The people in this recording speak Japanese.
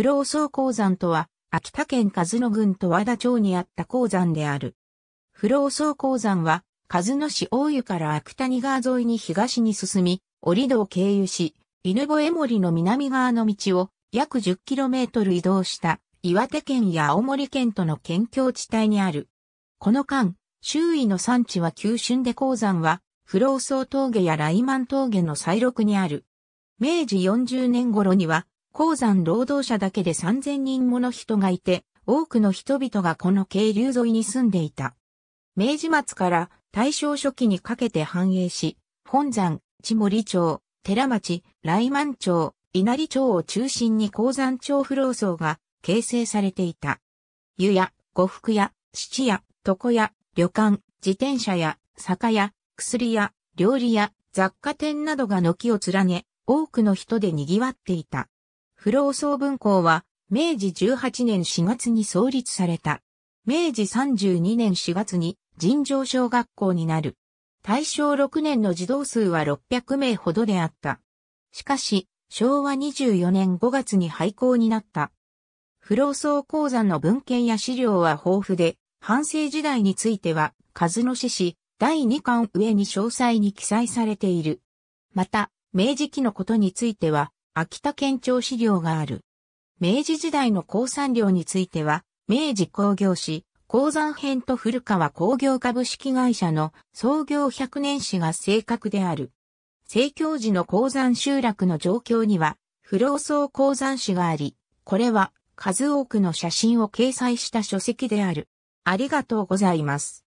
不老僧鉱山とは、秋田県和野郡と和田町にあった鉱山である。不老僧鉱山は、和野市大湯から秋谷川沿いに東に進み、折戸を経由し、犬吠森の南側の道を約 10km 移動した岩手県や青森県との県境地帯にある。この間、周囲の山地は急峻で鉱山は、不老僧峠やライマン峠の再録にある。明治40年頃には、鉱山労働者だけで3000人もの人がいて、多くの人々がこの渓流沿いに住んでいた。明治末から大正初期にかけて繁栄し、本山、千森町、寺町、雷満町、稲荷町を中心に鉱山町不老層が形成されていた。湯屋、呉服屋、質屋、床屋、旅館、自転車屋、酒屋、薬屋、料理屋、雑貨店などが軒を連ね、多くの人で賑わっていた。不老僧文庫は、明治18年4月に創立された。明治32年4月に、尋常小学校になる。大正6年の児童数は600名ほどであった。しかし、昭和24年5月に廃校になった。不老僧鉱山の文献や資料は豊富で、反省時代については、数の志士、第2巻上に詳細に記載されている。また、明治期のことについては、秋田県庁資料がある。明治時代の鉱産量については、明治工業史、鉱山編と古川工業株式会社の創業100年史が正確である。成教時の鉱山集落の状況には、不老層鉱山史があり、これは数多くの写真を掲載した書籍である。ありがとうございます。